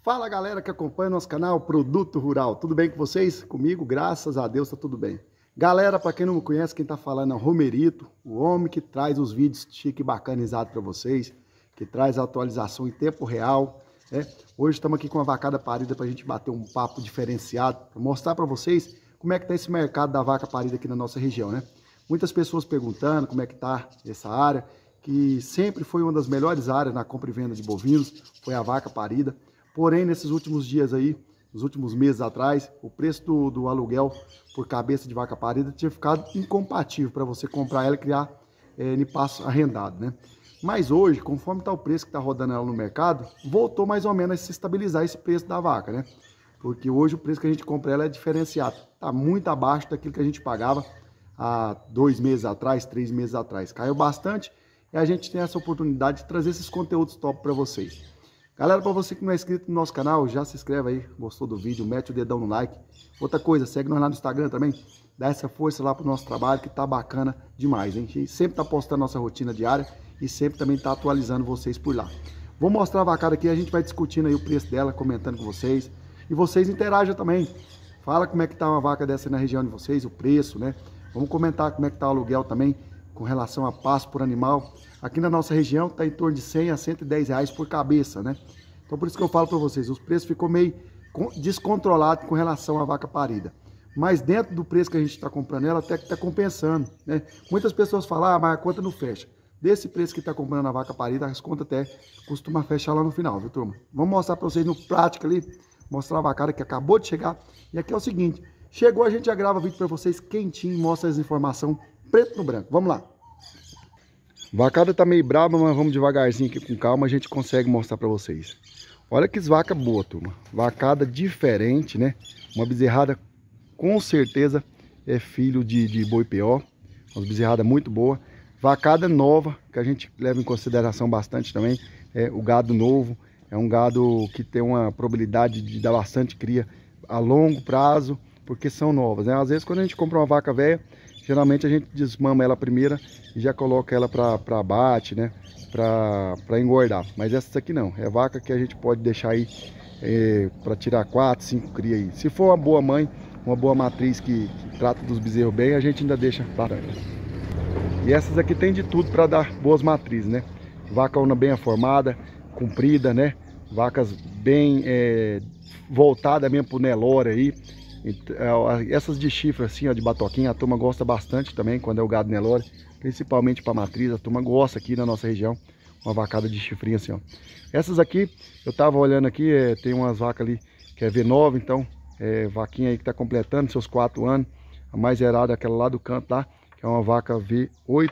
Fala galera que acompanha nosso canal Produto Rural, tudo bem com vocês? Comigo, graças a Deus, tá tudo bem. Galera, para quem não me conhece, quem tá falando é o Romerito, o homem que traz os vídeos chique e bacanizado para vocês, que traz a atualização em tempo real. Né? Hoje estamos aqui com a vacada parida para a gente bater um papo diferenciado, para mostrar para vocês como é que tá esse mercado da vaca parida aqui na nossa região, né? Muitas pessoas perguntando como é que tá essa área, que sempre foi uma das melhores áreas na compra e venda de bovinos, foi a vaca parida. Porém, nesses últimos dias aí, nos últimos meses atrás, o preço do, do aluguel por cabeça de vaca parida tinha ficado incompatível para você comprar ela e criar é, eh, passo arrendado, né? Mas hoje, conforme está o preço que está rodando ela no mercado, voltou mais ou menos a se estabilizar esse preço da vaca, né? Porque hoje o preço que a gente compra ela é diferenciado. Está muito abaixo daquilo que a gente pagava há dois meses atrás, três meses atrás. Caiu bastante e a gente tem essa oportunidade de trazer esses conteúdos top para vocês. Galera, para você que não é inscrito no nosso canal, já se inscreve aí, gostou do vídeo, mete o dedão no like. Outra coisa, segue nós lá no Instagram também, dá essa força lá pro nosso trabalho que tá bacana demais, hein? A gente sempre tá postando nossa rotina diária e sempre também tá atualizando vocês por lá. Vou mostrar a vacada aqui, a gente vai discutindo aí o preço dela, comentando com vocês. E vocês interajam também. Fala como é que tá uma vaca dessa na região de vocês, o preço, né? Vamos comentar como é que tá o aluguel também com relação a pasto por animal. Aqui na nossa região está em torno de 100 a 110 reais por cabeça, né? Então por isso que eu falo para vocês, os preços ficou meio descontrolado com relação à vaca parida. Mas dentro do preço que a gente está comprando ela, até que está compensando, né? Muitas pessoas falam, ah, mas a conta não fecha. Desse preço que está comprando a vaca parida, as contas até costuma fechar lá no final, viu turma? Vamos mostrar para vocês no prático ali, mostrar a vacada que acabou de chegar. E aqui é o seguinte, chegou a gente já grava vídeo para vocês quentinho, mostra as informações preto no branco. Vamos lá. Vacada tá meio braba, mas vamos devagarzinho aqui com calma, a gente consegue mostrar para vocês. Olha que vaca boa, turma. Vacada diferente, né? Uma bezerrada com certeza é filho de, de boi pior. Uma bezerrada muito boa. Vacada nova, que a gente leva em consideração bastante também, é o gado novo. É um gado que tem uma probabilidade de dar bastante cria a longo prazo, porque são novas, né? Às vezes quando a gente compra uma vaca velha, Geralmente a gente desmama ela primeira e já coloca ela para abate, né? Para engordar. Mas essas aqui não. É vaca que a gente pode deixar aí é, para tirar 4, 5 cria aí. Se for uma boa mãe, uma boa matriz que, que trata dos bezerros bem, a gente ainda deixa para E essas aqui tem de tudo para dar boas matrizes, né? Vaca uma bem formada, comprida, né? Vacas bem é, voltada mesmo o Nelore aí, então, é, essas de chifre assim, ó, de batoquinha, a turma gosta bastante também quando é o gado Nelore, principalmente para matriz, a turma gosta aqui na nossa região, uma vacada de chifrinha assim, ó. Essas aqui, eu tava olhando aqui, é, tem umas vacas ali que é V9, então, é, vaquinha aí que tá completando seus 4 anos, a mais errada aquela lá do canto lá, que é uma vaca V8,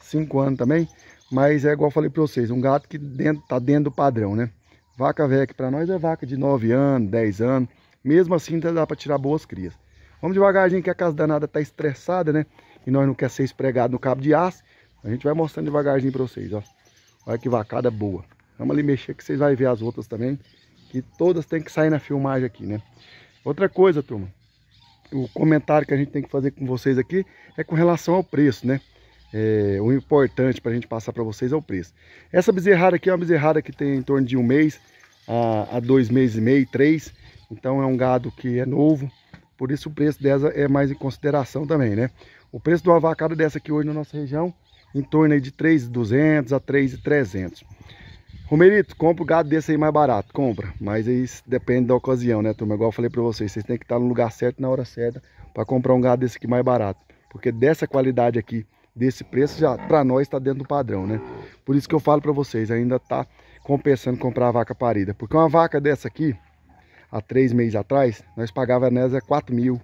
5 anos também, mas é igual eu falei para vocês, um gato que dentro, tá dentro do padrão, né? Vaca velha que para nós é vaca de 9 anos, 10 anos, mesmo assim, ainda dá para tirar boas crias. Vamos devagarzinho, que a casa danada está estressada, né? E nós não quer ser espregado no cabo de aço. A gente vai mostrando devagarzinho para vocês, ó. Olha que vacada boa. Vamos ali mexer que vocês vão ver as outras também. Que todas tem que sair na filmagem aqui, né? Outra coisa, turma. O comentário que a gente tem que fazer com vocês aqui é com relação ao preço, né? É, o importante para a gente passar para vocês é o preço. Essa bezerrada aqui é uma bezerrada que tem em torno de um mês a, a dois meses e meio, três. Então é um gado que é novo, por isso o preço dessa é mais em consideração também, né? O preço de uma vacada dessa aqui hoje na nossa região, em torno de 3,200 a 3,300. Romerito, compra o gado desse aí mais barato, compra. Mas isso depende da ocasião, né, turma? Igual eu falei pra vocês, vocês têm que estar no lugar certo, na hora certa, para comprar um gado desse aqui mais barato. Porque dessa qualidade aqui, desse preço, já pra nós tá dentro do padrão, né? Por isso que eu falo pra vocês, ainda tá compensando comprar a vaca parida. Porque uma vaca dessa aqui, há três meses atrás, nós pagava nelas a 4 mil.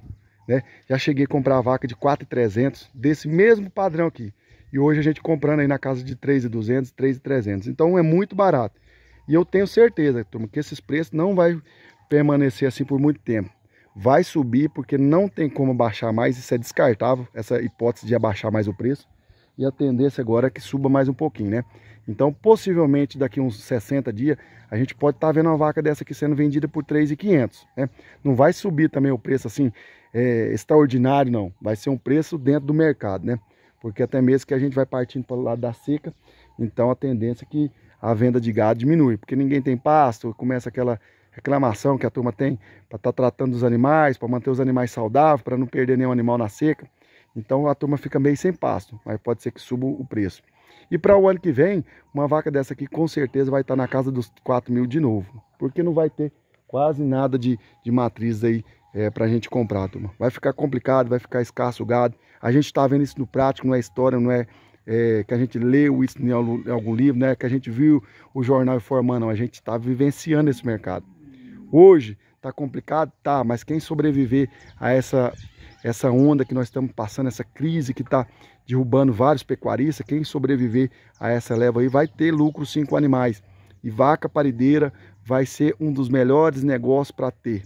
Né? Já cheguei a comprar a vaca de 4,300 desse mesmo padrão aqui. E hoje a gente comprando aí na casa de 3,200, 3,300. Então é muito barato. E eu tenho certeza, turma, que esses preços não vai permanecer assim por muito tempo. Vai subir porque não tem como baixar mais, isso é descartável, essa hipótese de abaixar mais o preço e a tendência agora é que suba mais um pouquinho, né? Então, possivelmente daqui uns 60 dias, a gente pode estar tá vendo uma vaca dessa aqui sendo vendida por 3,500, né? Não vai subir também o preço assim é, extraordinário, não. Vai ser um preço dentro do mercado, né? Porque até mesmo que a gente vai partindo para o lado da seca, então a tendência é que a venda de gado diminui, porque ninguém tem pasto, começa aquela reclamação que a turma tem para estar tá tratando os animais, para manter os animais saudáveis, para não perder nenhum animal na seca. Então a turma fica meio sem pasto, mas pode ser que suba o preço. E para o ano que vem, uma vaca dessa aqui com certeza vai estar tá na casa dos 4 mil de novo, porque não vai ter quase nada de, de matriz aí é, para a gente comprar, turma. Vai ficar complicado, vai ficar escasso o gado. A gente está vendo isso no prático, não é história, não é, é, que a gente leu isso em algum livro, né? que a gente viu o jornal informando, não. A gente está vivenciando esse mercado. Hoje está complicado? Tá, mas quem sobreviver a essa essa onda que nós estamos passando, essa crise que está derrubando vários pecuaristas, quem sobreviver a essa leva aí vai ter lucro sim com animais. E vaca parideira vai ser um dos melhores negócios para ter.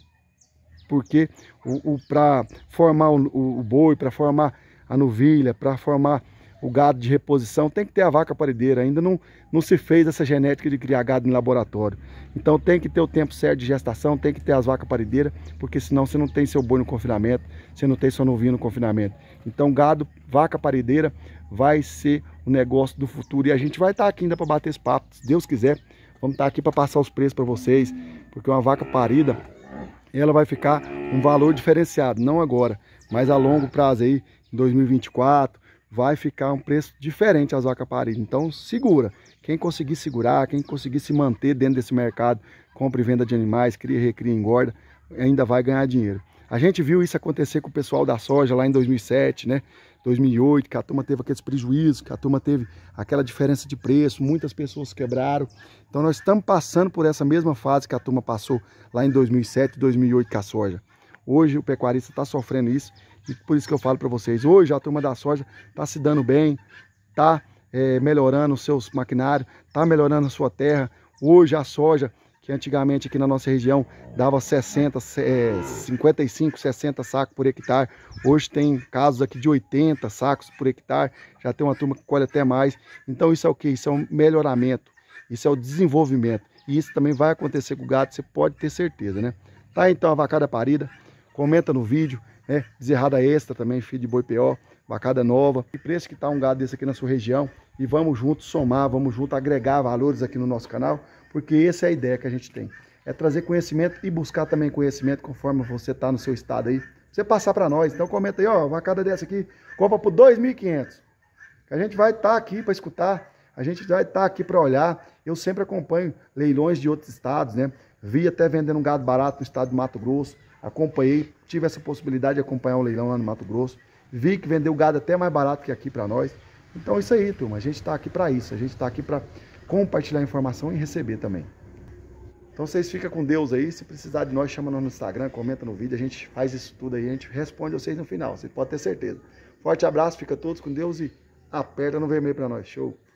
Porque o, o para formar o, o boi, para formar a novilha, para formar o gado de reposição, tem que ter a vaca paredeira. Ainda não, não se fez essa genética de criar gado em laboratório. Então tem que ter o tempo certo de gestação, tem que ter as vacas paredeiras, porque senão você não tem seu boi no confinamento, você não tem sua novinha no confinamento. Então gado, vaca paredeira vai ser o negócio do futuro. E a gente vai estar aqui ainda para bater esse papo, se Deus quiser. Vamos estar aqui para passar os preços para vocês, porque uma vaca parida, ela vai ficar um valor diferenciado, não agora, mas a longo prazo aí, em 2024, vai ficar um preço diferente às vacas paridas. Então segura. Quem conseguir segurar, quem conseguir se manter dentro desse mercado, compra e venda de animais, cria, recria, engorda, ainda vai ganhar dinheiro. A gente viu isso acontecer com o pessoal da soja lá em 2007, né? 2008, que a turma teve aqueles prejuízos, que a turma teve aquela diferença de preço, muitas pessoas quebraram. Então nós estamos passando por essa mesma fase que a turma passou lá em 2007, 2008 com a soja. Hoje o pecuarista está sofrendo isso e por isso que eu falo para vocês, hoje a turma da soja está se dando bem, está é, melhorando os seus maquinários, está melhorando a sua terra. Hoje a soja, que antigamente aqui na nossa região dava 60, é, 55, 60 sacos por hectare, hoje tem casos aqui de 80 sacos por hectare, já tem uma turma que colhe até mais. Então isso é o que? Isso é um melhoramento, isso é o desenvolvimento. E isso também vai acontecer com o gado, você pode ter certeza, né? Tá então a vacada parida, comenta no vídeo, né? Deserrada extra também, filho de boi pior, vacada nova. Que preço que tá um gado desse aqui na sua região? E vamos juntos somar, vamos juntos agregar valores aqui no nosso canal, porque essa é a ideia que a gente tem. É trazer conhecimento e buscar também conhecimento conforme você tá no seu estado aí. Você passar para nós. Então comenta aí, ó, vacada dessa aqui, compra por 2.500. A gente vai estar tá aqui para escutar, a gente vai estar tá aqui para olhar. Eu sempre acompanho leilões de outros estados, né? Vi até vendendo um gado barato no estado de Mato Grosso. Acompanhei, tive essa possibilidade de acompanhar o um leilão lá no Mato Grosso. Vi que vendeu gado até mais barato que aqui para nós. Então é isso aí, turma. A gente está aqui para isso. A gente está aqui para compartilhar informação e receber também. Então vocês ficam com Deus aí. Se precisar de nós, chama nós no Instagram, comenta no vídeo. A gente faz isso tudo aí. A gente responde vocês no final. Você pode ter certeza. Forte abraço, fica todos com Deus e aperta no vermelho para nós. Show!